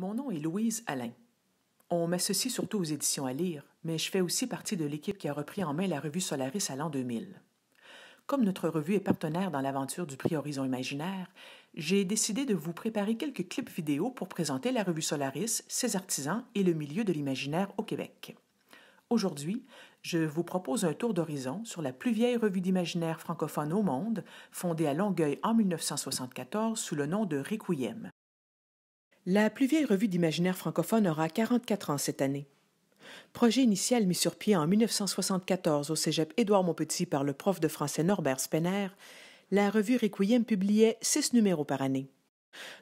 Mon nom est Louise Alain. On m'associe surtout aux éditions à lire, mais je fais aussi partie de l'équipe qui a repris en main la revue Solaris à l'an 2000. Comme notre revue est partenaire dans l'aventure du prix Horizon Imaginaire, j'ai décidé de vous préparer quelques clips vidéo pour présenter la revue Solaris, ses artisans et le milieu de l'imaginaire au Québec. Aujourd'hui, je vous propose un tour d'horizon sur la plus vieille revue d'imaginaire francophone au monde, fondée à Longueuil en 1974 sous le nom de Requiem. La plus vieille revue d'imaginaire francophone aura 44 ans cette année. Projet initial mis sur pied en 1974 au cégep Édouard Montpetit par le prof de français Norbert Spener, la revue Requiem publiait six numéros par année.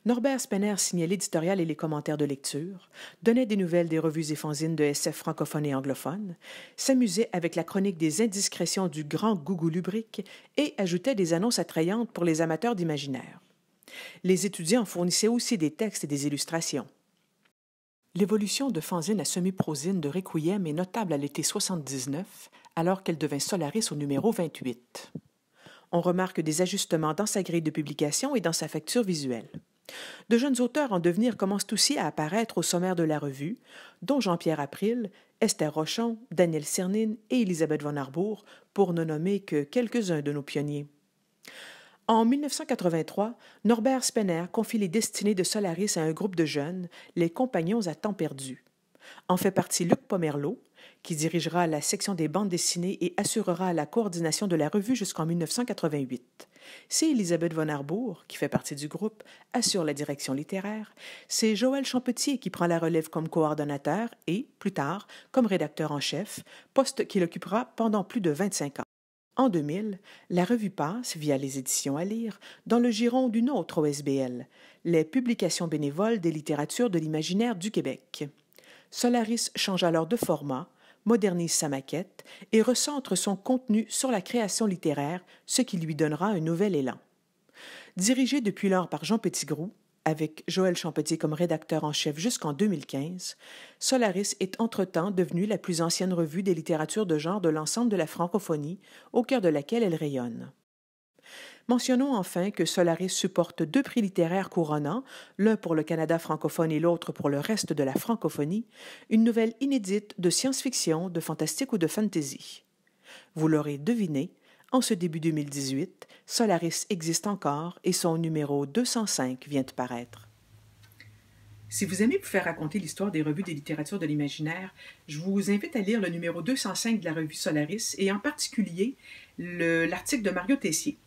Norbert Spener signait l'éditorial et les commentaires de lecture, donnait des nouvelles des revues et fanzines de SF francophones et anglophones, s'amusait avec la chronique des indiscrétions du grand Gougou lubrique et ajoutait des annonces attrayantes pour les amateurs d'imaginaire. Les étudiants fournissaient aussi des textes et des illustrations. L'évolution de fanzine à semi-prosine de Requiem est notable à l'été 79, alors qu'elle devint Solaris au numéro 28. On remarque des ajustements dans sa grille de publication et dans sa facture visuelle. De jeunes auteurs en devenir commencent aussi à apparaître au sommaire de la revue, dont Jean-Pierre April, Esther Rochon, Daniel Cernine et Elisabeth Von Arbour, pour ne nommer que quelques-uns de nos pionniers. En 1983, Norbert Spener confie les destinées de Solaris à un groupe de jeunes, les Compagnons à temps perdu. En fait partie Luc Pomerleau, qui dirigera la section des bandes dessinées et assurera la coordination de la revue jusqu'en 1988. C'est Elisabeth Von Arbour, qui fait partie du groupe, assure la direction littéraire. C'est Joël Champetier qui prend la relève comme coordonnateur et, plus tard, comme rédacteur en chef, poste qu'il occupera pendant plus de 25 ans. En 2000, la revue passe, via les éditions à lire, dans le giron d'une autre OSBL, les publications bénévoles des littératures de l'imaginaire du Québec. Solaris change alors de format, modernise sa maquette et recentre son contenu sur la création littéraire, ce qui lui donnera un nouvel élan. Dirigé depuis lors par Jean Petitgrou, avec Joël Champetier comme rédacteur en chef jusqu'en 2015, Solaris est entre-temps devenue la plus ancienne revue des littératures de genre de l'ensemble de la francophonie, au cœur de laquelle elle rayonne. Mentionnons enfin que Solaris supporte deux prix littéraires couronnants, l'un pour le Canada francophone et l'autre pour le reste de la francophonie, une nouvelle inédite de science-fiction, de fantastique ou de fantasy. Vous l'aurez deviné, en ce début 2018, Solaris existe encore et son numéro 205 vient de paraître. Si vous aimez vous faire raconter l'histoire des revues des littératures de l'imaginaire, je vous invite à lire le numéro 205 de la revue Solaris et en particulier l'article de Mario Tessier.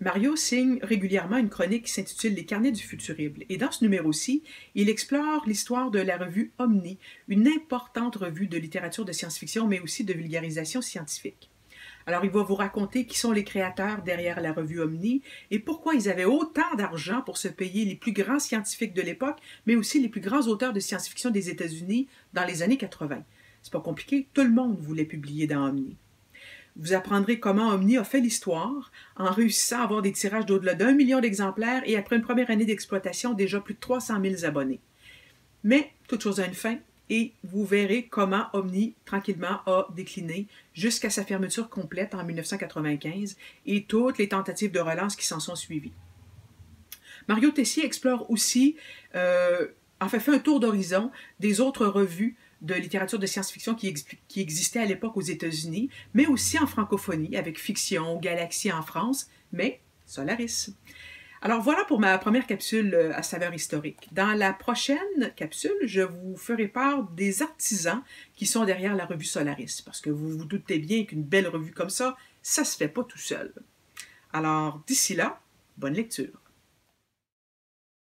Mario signe régulièrement une chronique qui s'intitule Les carnets du futurible. Et dans ce numéro-ci, il explore l'histoire de la revue Omni, une importante revue de littérature de science-fiction, mais aussi de vulgarisation scientifique. Alors, il va vous raconter qui sont les créateurs derrière la revue Omni et pourquoi ils avaient autant d'argent pour se payer les plus grands scientifiques de l'époque, mais aussi les plus grands auteurs de science-fiction des États-Unis dans les années 80. C'est pas compliqué, tout le monde voulait publier dans Omni. Vous apprendrez comment Omni a fait l'histoire en réussissant à avoir des tirages d'au-delà d'un million d'exemplaires et après une première année d'exploitation, déjà plus de 300 000 abonnés. Mais, toute chose a une fin, et vous verrez comment Omni tranquillement a décliné jusqu'à sa fermeture complète en 1995 et toutes les tentatives de relance qui s'en sont suivies. Mario Tessier explore aussi, euh, enfin fait un tour d'horizon des autres revues de littérature de science-fiction qui, qui existaient à l'époque aux États-Unis, mais aussi en francophonie, avec Fiction, Galaxie en France, mais Solaris. Alors voilà pour ma première capsule euh, à saveur historique. Dans la prochaine capsule, je vous ferai part des artisans qui sont derrière la revue Solaris, parce que vous vous doutez bien qu'une belle revue comme ça, ça se fait pas tout seul. Alors d'ici là, bonne lecture.